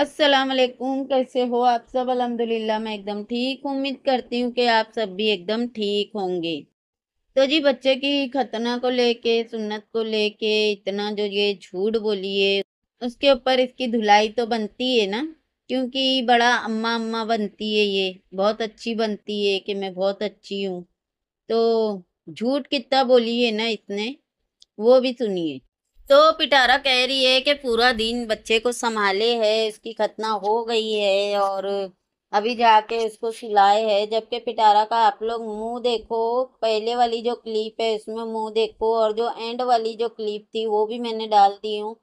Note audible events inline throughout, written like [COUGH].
अस्सलाम वालेकुम कैसे हो आप सब अलहमदिल्ला मैं एकदम ठीक उम्मीद करती हूँ कि आप सब भी एकदम ठीक होंगे तो जी बच्चे की खतना को लेके सुन्नत को लेके इतना जो ये झूठ बोली है उसके ऊपर इसकी धुलाई तो बनती है ना क्योंकि बड़ा अम्मा अम्मा बनती है ये बहुत अच्छी बनती है कि मैं बहुत अच्छी हूँ तो झूठ कितना बोली है ना इसने वो भी सुनिए तो पिटारा कह रही है कि पूरा दिन बच्चे को संभाले है उसकी खतना हो गई है और अभी जाके उसको सिलाए है जबकि पिटारा का आप लोग मुंह देखो पहले वाली जो क्लिप है उसमें मुंह देखो और जो एंड वाली जो क्लिप थी वो भी मैंने डाल दी हूँ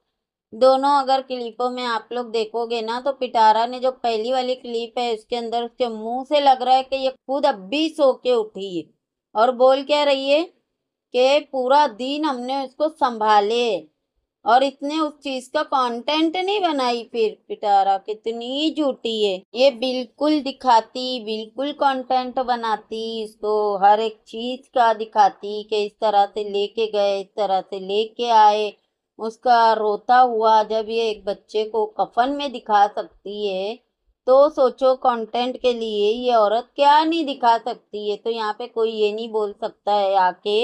दोनों अगर क्लिपों में आप लोग देखोगे ना तो पिटारा ने जो पहली वाली क्लिप है उसके अंदर उसके मुंह से लग रहा है कि ये खुद अब भी सो के उठी है और बोल क्या रही है कि पूरा दिन हमने उसको संभाले और इसने उस चीज का कंटेंट नहीं बनाई फिर पिटारा कितनी झूठी है ये बिल्कुल दिखाती बिल्कुल कंटेंट बनाती इसको हर एक चीज का दिखाती कि इस तरह से लेके गए इस तरह से लेके आए उसका रोता हुआ जब ये एक बच्चे को कफन में दिखा सकती है तो सोचो कंटेंट के लिए ये औरत क्या नहीं दिखा सकती है तो यहाँ पे कोई ये नहीं बोल सकता है आके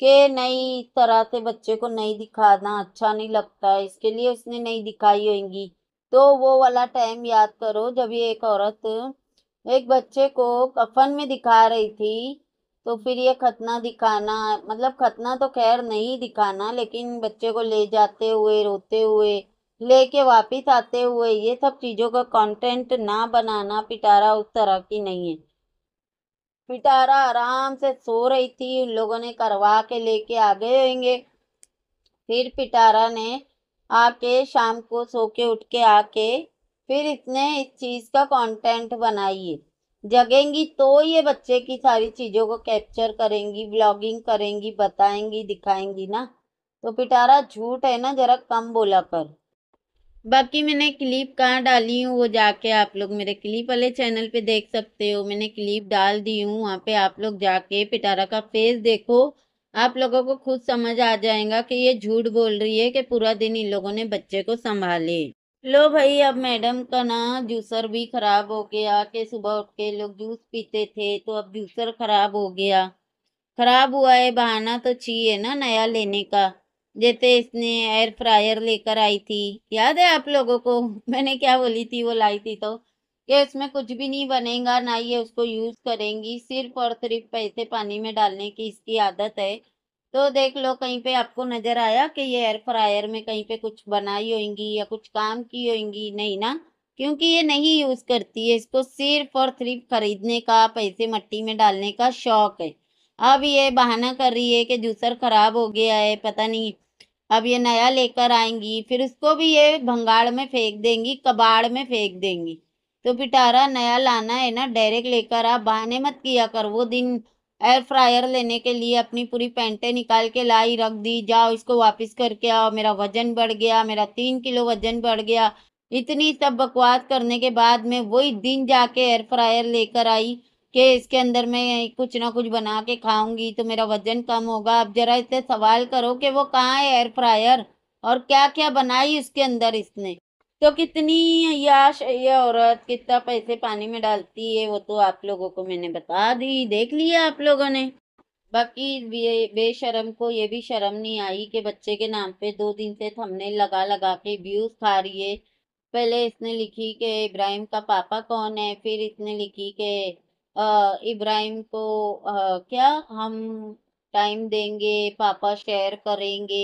कि नहीं इस तरह से बच्चे को नहीं दिखाना अच्छा नहीं लगता इसके लिए उसने नहीं दिखाई होंगी तो वो वाला टाइम याद करो जब ये एक औरत एक बच्चे को कफन में दिखा रही थी तो फिर ये खतना दिखाना मतलब खतना तो खैर नहीं दिखाना लेकिन बच्चे को ले जाते हुए रोते हुए लेके वापस आते हुए ये सब चीज़ों का कंटेंट ना बनाना पिटारा उस तरह की नहीं है पिटारा आराम से सो रही थी उन लोगों ने करवा के लेके आ गए होंगे फिर पिटारा ने आके शाम को सो के उठ के आके फिर इसने इस चीज़ का कंटेंट बनाइए जगेंगी तो ये बच्चे की सारी चीज़ों को कैप्चर करेंगी ब्लॉगिंग करेंगी बताएंगी दिखाएंगी ना तो पिटारा झूठ है ना ज़रा कम बोला कर बाकी मैंने क्लिप कहाँ डाली हूँ वो जाके आप लोग मेरे क्लिप वाले चैनल पे देख सकते हो मैंने क्लिप डाल दी हूँ वहाँ पे आप लोग जाके पिटारा का फेस देखो आप लोगों को खुद समझ आ जाएगा कि ये झूठ बोल रही है कि पूरा दिन इन लोगों ने बच्चे को संभाले लो भाई अब मैडम का ना जूसर भी खराब हो गया कि सुबह उठ के लोग जूस पीते थे तो अब जूसर खराब हो गया खराब हुआ है बहाना तो चाहिए ना नया लेने का जैसे इसने एयर फ्रायर लेकर आई थी याद है आप लोगों को [LAUGHS] मैंने क्या बोली थी वो लाई थी तो कि इसमें कुछ भी नहीं बनेगा ना ये उसको यूज़ करेंगी सिर्फ और सिर्फ पैसे पानी में डालने की इसकी आदत है तो देख लो कहीं पे आपको नज़र आया कि ये एयर फ्रायर में कहीं पे कुछ बनाई होगी या कुछ काम की होगी नहीं ना क्योंकि ये नहीं यूज़ करती है इसको सिर्फ और सिर्फ खरीदने का पैसे मट्टी में डालने का शौक है अब ये बहाना कर रही है कि जूसर ख़राब हो गया है पता नहीं अब ये नया लेकर आएंगी फिर उसको भी ये भंगाड़ में फेंक देंगी कबाड़ में फेंक देंगी तो पिटारा नया लाना है ना डायरेक्ट लेकर आप बहाने मत किया कर वो दिन एयर फ्रायर लेने के लिए अपनी पूरी पैंटें निकाल के लाई रख दी जाओ इसको वापस करके आओ मेरा वजन बढ़ गया मेरा तीन किलो वजन बढ़ गया इतनी सब बकवास करने के बाद में वही दिन जाके एयर फ्रायर लेकर आई कि इसके अंदर मैं कुछ ना कुछ बना के खाऊंगी तो मेरा वजन कम होगा आप ज़रा इससे सवाल करो कि वो कहाँ है एयर फ्रायर और क्या क्या बनाई उसके अंदर इसने तो कितनी याश ये औरत कितना पैसे पानी में डालती है वो तो आप लोगों को मैंने बता दी देख लिया आप लोगों ने बाकी बेशरम को ये भी शर्म नहीं आई कि बच्चे के नाम पे दो दिन से हमने लगा लगा के व्यूज खा रही है पहले इसने लिखी कि इब्राहिम का पापा कौन है फिर इसने लिखी कि इब्राहिम को आ, क्या हम टाइम देंगे पापा शेयर करेंगे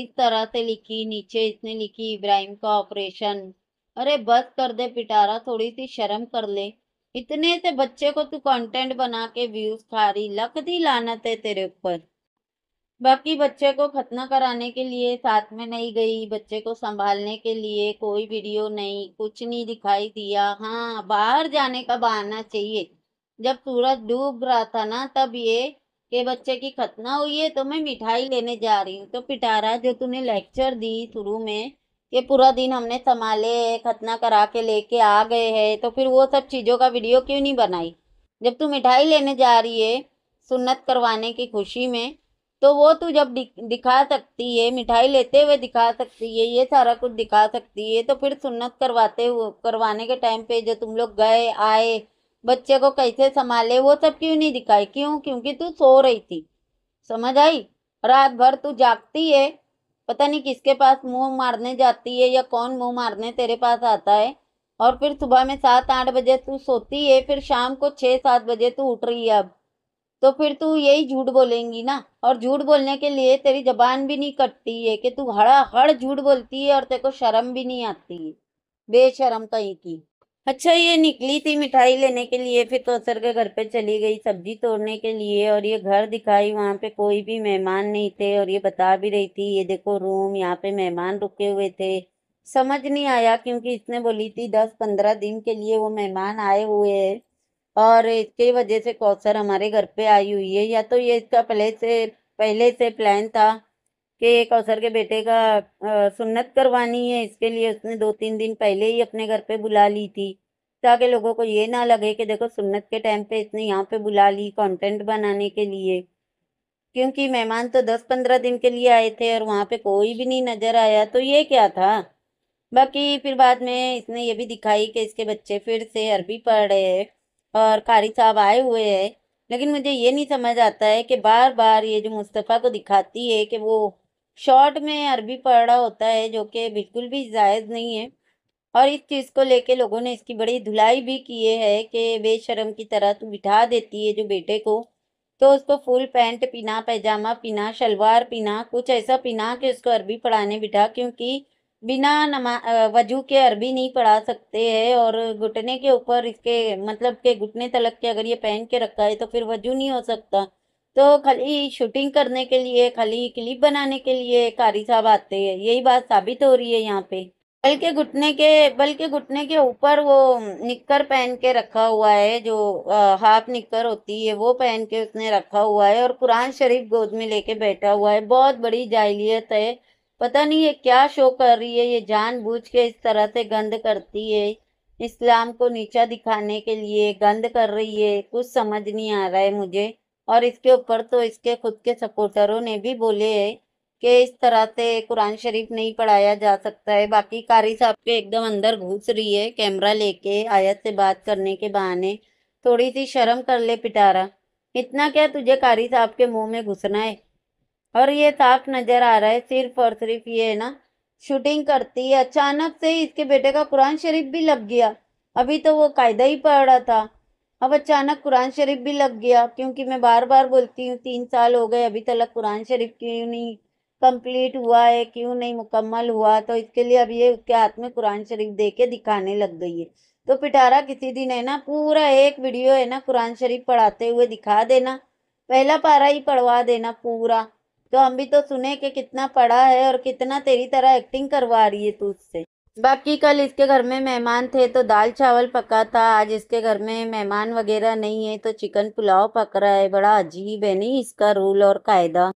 इस तरह से लिखी नीचे इसने लिखी इब्राहिम का ऑपरेशन अरे बस कर दे पिटारा थोड़ी सी शर्म कर ले इतने से बच्चे को तू कंटेंट बना के व्यूज खा रही लक दी लानत है तेरे ऊपर बाकी बच्चे को खतना कराने के लिए साथ में नहीं गई बच्चे को संभालने के लिए कोई वीडियो नहीं कुछ नहीं दिखाई दिया हाँ बाहर जाने का बहाना चाहिए जब सूरज डूब रहा था ना तब ये के बच्चे की खतना हुई है तो मैं मिठाई लेने जा रही हूँ तो पिटारा जो तूने लेक्चर दी शुरू में कि पूरा दिन हमने संभाले खतना करा के लेके आ गए हैं तो फिर वो सब चीज़ों का वीडियो क्यों नहीं बनाई जब तू मिठाई लेने जा रही है सुन्नत करवाने की खुशी में तो वो तू जब दिखा सकती है मिठाई लेते हुए दिखा सकती है ये सारा कुछ दिखा सकती है तो फिर सुन्नत करवाते हुए करवाने के टाइम पे जो तुम लोग गए आए बच्चे को कैसे संभाले वो सब क्यों नहीं दिखाई क्यों क्योंकि तू सो रही थी समझ आई रात भर तू जागती है पता नहीं किसके पास मुंह मारने जाती है या कौन मुंह मारने तेरे पास आता है और फिर सुबह में सात आठ बजे तू सोती है फिर शाम को छः सात बजे तू उठ रही है अब तो फिर तू यही झूठ बोलेंगी ना और झूठ बोलने के लिए तेरी जबान भी नहीं कटती है कि तू हड़ा हड़ झूठ बोलती है और तेरे को शर्म भी नहीं आती है बेशरम कहीं की अच्छा ये निकली थी मिठाई लेने के लिए फिर तो असर के घर पे चली गई सब्जी तोड़ने के लिए और ये घर दिखाई वहाँ पे कोई भी मेहमान नहीं थे और ये बता भी रही थी ये देखो रूम यहाँ पे मेहमान रुके हुए थे समझ नहीं आया क्योंकि इसने बोली थी दस पंद्रह दिन के लिए वो मेहमान आए हुए हैं और इसके वजह से कौसर हमारे घर पे आई हुई है या तो ये इसका पहले से पहले से प्लान था कि एक अवसर के बेटे का सुन्नत करवानी है इसके लिए उसने दो तीन दिन पहले ही अपने घर पे बुला ली थी ताकि लोगों को ये ना लगे कि देखो सुन्नत के टाइम पे इसने यहाँ पे बुला ली कंटेंट बनाने के लिए क्योंकि मेहमान तो दस पंद्रह दिन के लिए आए थे और वहाँ पे कोई भी नहीं नज़र आया तो ये क्या था बाकी फिर बाद में इसने ये भी दिखाई कि इसके बच्चे फिर से अरबी पढ़ रहे हैं और कारी साहब आए हुए हैं लेकिन मुझे ये नहीं समझ आता है कि बार बार ये जो मुस्तफ़ा को दिखाती है कि वो शॉर्ट में अरबी पढ़ा होता है जो कि बिल्कुल भी जायज़ नहीं है और इस चीज़ को लेके लोगों ने इसकी बड़ी धुलाई भी किए है कि बेशरम की तरह तू बिठा देती है जो बेटे को तो उसको फुल पैंट पिना पैजामा पिना शलवार पिना कुछ ऐसा पिना कि उसको अरबी पढ़ाने बिठा क्योंकि बिना नमा वजू के अरबी नहीं पढ़ा सकते हैं और घुटने के ऊपर इसके मतलब के घुटने तलक के अगर ये पहन के रखा है तो फिर वजू नहीं हो सकता तो खाली शूटिंग करने के लिए खाली क्लिप बनाने के लिए कारी साहब आते हैं यही बात साबित हो रही है यहाँ पे बल्कि घुटने के बल्कि घुटने के ऊपर वो निक्कर पहन के रखा हुआ है जो हाफ निक्कर होती है वो पहन के उसने रखा हुआ है और कुरान शरीफ गोद में लेके बैठा हुआ है बहुत बड़ी जाहलीत है पता नहीं ये क्या शो कर रही है ये जानबूझ के इस तरह से गंद करती है इस्लाम को नीचा दिखाने के लिए गंद कर रही है कुछ समझ नहीं आ रहा है मुझे और इसके ऊपर तो इसके खुद के सपोर्टरों ने भी बोले है कि इस तरह से कुरान शरीफ नहीं पढ़ाया जा सकता है बाकी कारी साहब के एकदम अंदर घुस रही है कैमरा लेके आयत से बात करने के बहाने थोड़ी सी शर्म कर ले पिटारा इतना क्या तुझे कारी साहब के मुंह में घुसना है और ये साफ नज़र आ रहा है सिर्फ और सिर्फ ये है ना शूटिंग करती है अचानक से इसके बेटे का कुरान शरीफ भी लग गया अभी तो वो कायदा ही पढ़ रहा था अब अचानक कुरान शरीफ भी लग गया क्योंकि मैं बार बार बोलती हूँ तीन साल हो गए अभी तक कुरान शरीफ क्यों नहीं कंप्लीट हुआ है क्यों नहीं मुकम्मल हुआ तो इसके लिए अब ये उसके हाथ में कुरान शरीफ दे के दिखाने लग गई है तो पिटारा किसी दिन है ना पूरा एक वीडियो है ना कुरान शरीफ पढ़ाते हुए दिखा देना पहला पारा ही पढ़वा देना पूरा तो हम भी तो सुने कि कितना पढ़ा है और कितना तेरी तरह एक्टिंग करवा रही है तू उससे बाकी कल इसके घर में मेहमान थे तो दाल चावल पका था आज इसके घर में मेहमान वगैरह नहीं है तो चिकन पुलाव पक रहा है बड़ा अजीब है नहीं इसका रूल और कायदा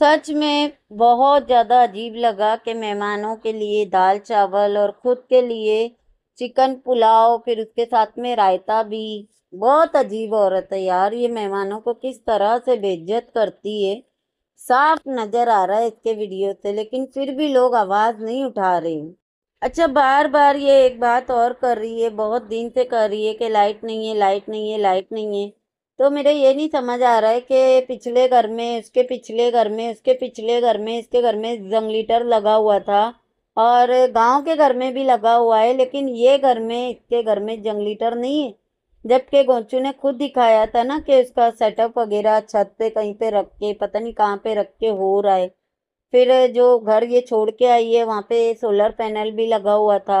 सच में बहुत ज़्यादा अजीब लगा कि मेहमानों के लिए दाल चावल और ख़ुद के लिए चिकन पुलाव फिर उसके साथ में रायता भी बहुत अजीब औरत है यार ये मेहमानों को किस तरह से बेज्जत करती है साफ नज़र आ रहा है इसके वीडियो से लेकिन फिर भी लोग आवाज़ नहीं उठा रहे अच्छा बार बार ये एक बात और कर रही है बहुत दिन से कर रही है कि लाइट नहीं है लाइट नहीं है लाइट नहीं है तो मेरे ये नहीं समझ आ रहा है कि पिछले घर में उसके पिछले घर में उसके पिछले घर में इसके घर में जंगलीटर लगा हुआ था और गांव के घर में भी लगा हुआ है लेकिन ये घर में इसके घर में जंगलीटर नहीं है जबकि गोंचू ने खुद दिखाया था ना कि उसका सेटअप वगैरह छत पे कहीं पे रख के पता नहीं कहाँ पे रख के हो रहा है फिर जो घर ये छोड़ के आई है वहाँ पे सोलर पैनल भी लगा हुआ था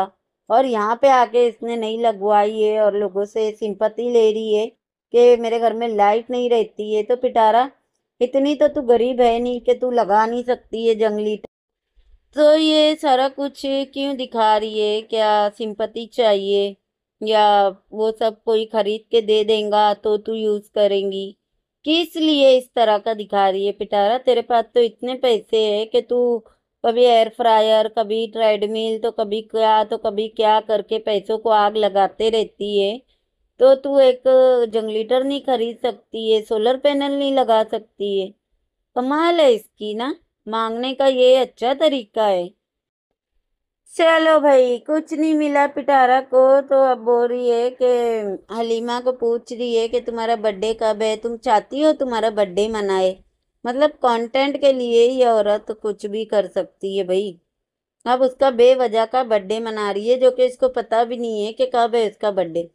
और यहाँ पे आके इसने नहीं लगवाई है और लोगों से सिंपत्ति ले रही है कि मेरे घर में लाइट नहीं रहती है तो पिटारा इतनी तो तू गरीब है नहीं कि तू लगा नहीं सकती है जंगली तो ये सारा कुछ क्यों दिखा रही है क्या सिंपत्ति चाहिए या वो सब कोई ख़रीद के दे देगा तो तू यूज़ करेंगी किस लिए इस तरह का दिखा रही है पिटारा तेरे पास तो इतने पैसे है कि तू कभी एयर फ्रायर कभी ट्रेडमिल तो कभी क्या तो कभी क्या करके पैसों को आग लगाते रहती है तो तू एक जंगलीटर नहीं खरीद सकती है सोलर पैनल नहीं लगा सकती है कमाल है इसकी ना मांगने का ये अच्छा तरीका है चलो भाई कुछ नहीं मिला पिटारा को तो अब बोल रही है कि हलीमा को पूछ रही है कि तुम्हारा बर्थडे कब है तुम चाहती हो तुम्हारा बर्थडे मनाए मतलब कंटेंट के लिए ये औरत कुछ भी कर सकती है भाई अब उसका बेवजह का बर्थडे मना रही है जो कि इसको पता भी नहीं है कि कब है उसका बर्थडे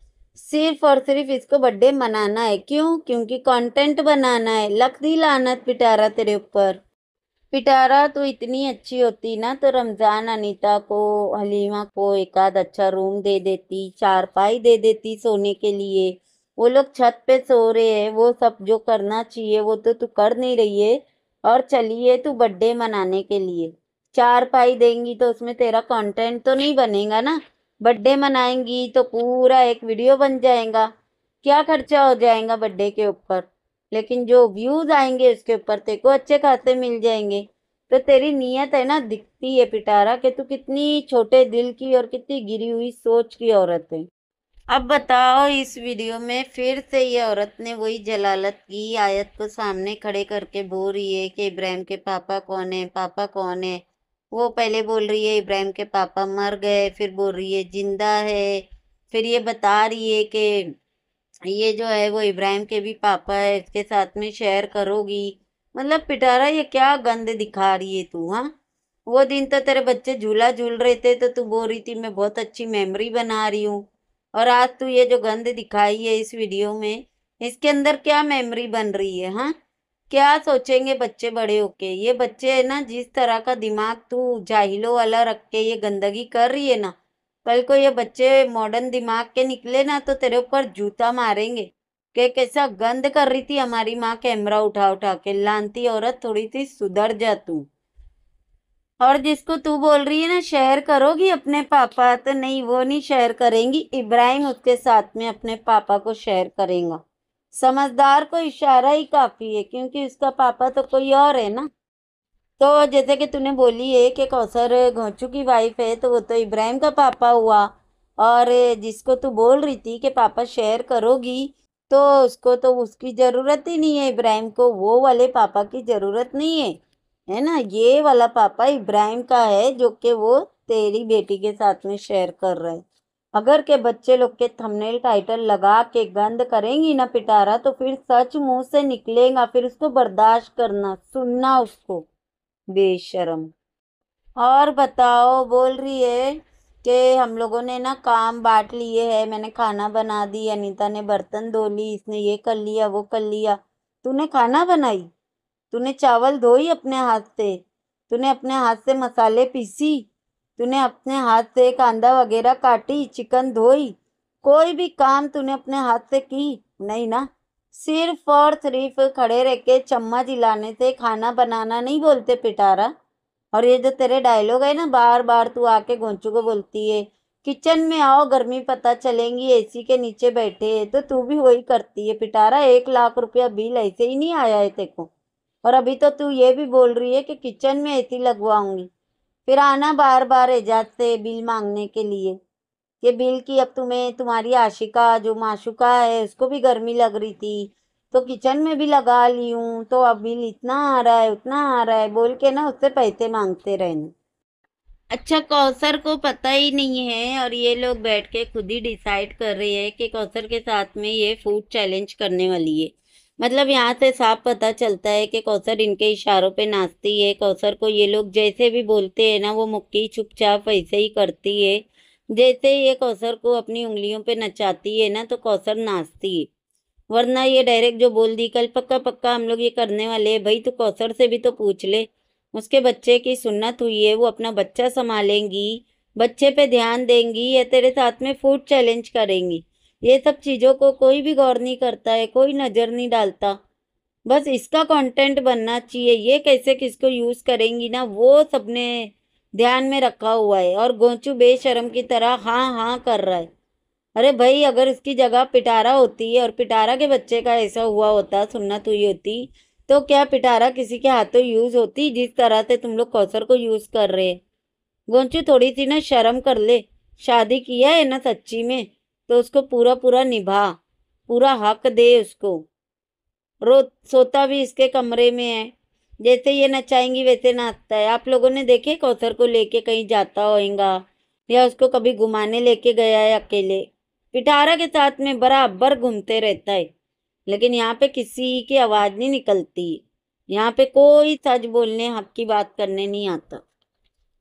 सिर्फ और सिर्फ इसको बर्थडे मनाना है क्यों क्योंकि कंटेंट बनाना है लकदी दी लानत पिटारा तेरे ऊपर पिटारा तो इतनी अच्छी होती ना तो रमज़ान अनीता को हलीमा को एक आध अच्छा रूम दे देती चारपाई दे देती सोने के लिए वो लोग छत पे सो रहे हैं वो सब जो करना चाहिए वो तो तू कर नहीं रही है और चलिए तू बर्थडे मनाने के लिए चार पाई देंगी तो उसमें तेरा कंटेंट तो नहीं बनेगा ना बर्थडे मनाएंगी तो पूरा एक वीडियो बन जाएगा क्या खर्चा हो जाएगा बर्थडे के ऊपर लेकिन जो व्यूज़ आएंगे उसके ऊपर तेरे को अच्छे खासे मिल जाएंगे तो तेरी नीयत है ना दिखती है पिटारा कि तू कितनी छोटे दिल की और कितनी गिरी हुई सोच की औरत है अब बताओ इस वीडियो में फिर से ये औरत ने वही जलालत की आयत को सामने खड़े करके बोल रही है कि इब्राहिम के पापा कौन है पापा कौन है वो पहले बोल रही है इब्राहिम के पापा मर गए फिर बोल रही है जिंदा है फिर ये बता रही है कि ये जो है वो इब्राहिम के भी पापा है इसके साथ में शेयर करोगी मतलब पिटारा ये क्या गंद दिखा रही है तू हाँ वो दिन तो तेरे बच्चे झूला झूल रहे थे तो तू बोल रही थी मैं बहुत अच्छी मेमोरी बना रही हूँ और आज तू ये जो गंद दिखाई है इस वीडियो में इसके अंदर क्या मेमोरी बन रही है हाँ क्या सोचेंगे बच्चे बड़े होके ये बच्चे है ना जिस तरह का दिमाग तू जाहिलो वाला रख के ये गंदगी कर रही है ना कल को ये बच्चे मॉडर्न दिमाग के निकले ना तो तेरे ऊपर जूता मारेंगे के कैसा गंद कर रही थी हमारी माँ कैमरा उठा उठा के लानती औरत थोड़ी सी सुधर जा तू और जिसको तू बोल रही है ना शेयर करोगी अपने पापा तो नहीं वो नहीं शेयर करेंगी इब्राहिम उसके साथ में अपने पापा को शेयर करेगा समझदार को इशारा ही काफ़ी है क्योंकि उसका पापा तो कोई और है ना तो जैसे कि तूने बोली है कि कौसर घोंचू की वाइफ है तो वो तो इब्राहिम का पापा हुआ और जिसको तू बोल रही थी कि पापा शेयर करोगी तो उसको तो उसकी ज़रूरत ही नहीं है इब्राहिम को वो वाले पापा की ज़रूरत नहीं है है ना ये वाला पापा इब्राहिम का है जो कि वो तेरी बेटी के साथ में शेयर कर रहे हैं अगर के बच्चे लोग के थंबनेल टाइटल लगा के गंद करेंगी ना पिटारा तो फिर सच मुंह से निकलेगा फिर उसको बर्दाश्त करना सुनना उसको बेशरम और बताओ बोल रही है कि हम लोगों ने ना काम बांट लिए है मैंने खाना बना दी अनीता ने बर्तन धो ली इसने ये कर लिया वो कर लिया तूने खाना बनाई तूने चावल धोई अपने हाथ से तूने अपने हाथ से मसाले पीसी तूने अपने हाथ से कांदा वगैरह काटी चिकन धोई कोई भी काम तूने अपने हाथ से की नहीं ना सिर्फ और सिर्फ खड़े रह के चम्मच हिलाने से खाना बनाना नहीं बोलते पिटारा और ये जो तेरे डायलॉग है ना बार बार तू आके गोंचू को बोलती है किचन में आओ गर्मी पता चलेंगी एसी के नीचे बैठे है तो तू भी वही करती है पिटारा एक लाख रुपया बिल ऐसे ही नहीं आया है तेको और अभी तो तू ये भी बोल रही है कि किचन में ए लगवाऊंगी फिर आना बार बार एजाज से बिल मांगने के लिए ये बिल की अब तुम्हें तुम्हारी आशिका जो माशुका है उसको भी गर्मी लग रही थी तो किचन में भी लगा ली हूँ तो अब बिल इतना आ रहा है उतना आ रहा है बोल के ना उससे पैसे मांगते रहना अच्छा कौसर को पता ही नहीं है और ये लोग बैठ के खुद ही डिसाइड कर रहे हैं कि कौसर के साथ में ये फूड चैलेंज करने वाली है मतलब यहाँ से साफ पता चलता है कि कौसर इनके इशारों पे नाचती है कौसर को ये लोग जैसे भी बोलते हैं ना वो मुक्की चुपचाप ऐसे ही करती है जैसे ये कौसर को अपनी उंगलियों पे नचाती है ना तो कौसर नाचती है वरना ये डायरेक्ट जो बोल दी कल पक्का पक्का हम लोग ये करने वाले हैं भाई तो कौसर से भी तो पूछ ले उसके बच्चे की सुन्नत हुई है वो अपना बच्चा संभालेंगी बच्चे पे ध्यान देंगी या तेरे साथ में फूड चैलेंज करेंगी ये सब चीज़ों को कोई भी गौर नहीं करता है कोई नज़र नहीं डालता बस इसका कंटेंट बनना चाहिए ये कैसे किसको यूज़ करेंगी ना वो सबने ध्यान में रखा हुआ है और गोंचू बेशरम की तरह हाँ हाँ कर रहा है अरे भाई अगर इसकी जगह पिटारा होती है और पिटारा के बच्चे का ऐसा हुआ होता सुन्नत हुई होती तो क्या पिटारा किसी के हाथों यूज़ होती जिस तरह से तुम लोग कौसर को यूज़ कर रहे गोंचू थोड़ी सी ना शर्म कर ले शादी किया है ना सच्ची में तो उसको पूरा पूरा निभा पूरा हक दे उसको रो सोता भी इसके कमरे में है जैसे ये नचाएंगी वैसे नाचता है आप लोगों ने देखे कौसर को लेके कहीं जाता होएगा या उसको कभी घुमाने लेके गया है अकेले पिटारा के साथ में बराबर घूमते रहता है लेकिन यहाँ पे किसी की आवाज़ नहीं निकलती यहाँ पे कोई सच बोलने हक की बात करने नहीं आता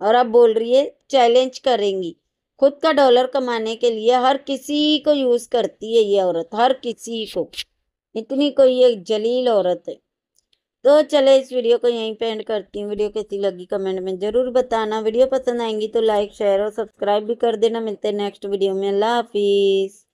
और अब बोल रही है चैलेंज करेंगी खुद का डॉलर कमाने के लिए हर किसी को यूज़ करती है ये औरत हर किसी को इतनी कोई एक जलील औरत है तो चले इस वीडियो को यहीं पे एंड करती हूँ वीडियो कैसी लगी कमेंट में ज़रूर बताना वीडियो पसंद आएंगी तो लाइक शेयर और सब्सक्राइब भी कर देना मिलते हैं नेक्स्ट वीडियो में अल्लाह हाफिज़